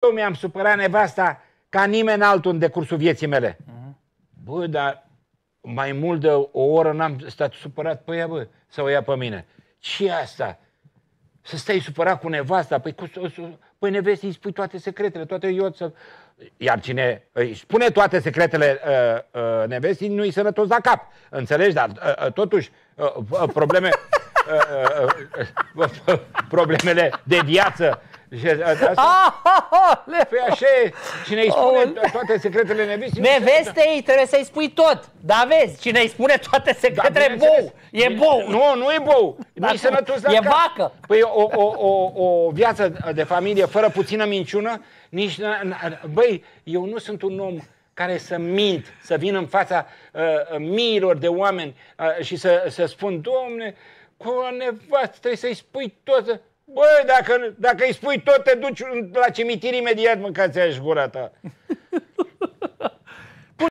eu mi-am supărat nevasta ca nimeni altul în decursul vieții mele. Uh-huh. Bă, dar mai mult de o oră n-am stat supărat pe ea, bă, sau ea pe mine. ce asta? Să stai supărat cu nevasta? Păi, cu, păi nevesti îi spui toate secretele, toate eu să... Iar cine îi spune toate secretele uh, uh, nevestii, nu i sănătos la cap. Înțelegi? Dar uh, uh, totuși, uh, uh, probleme... Uh, uh, uh, uh, uh, problemele de viață asta, păi așa e. Cine îi spune toate secretele nevestii... Nevestei trebuie să-i spui tot. Da, vezi, cine îi spune toate da, secretele, da, bou. E bou. Nu, nu e bou. Da, e vacă. Păi o, o, o, o viață de familie fără puțină minciună, nici... Băi, eu nu sunt un om care să mint, să vin în fața uh, uh miilor de oameni uh, și să, să spun, domne, cu nevastă trebuie să-i spui tot. Băi, dacă, dacă îi spui tot, te duci la cimitir imediat mâncați aș gura ta.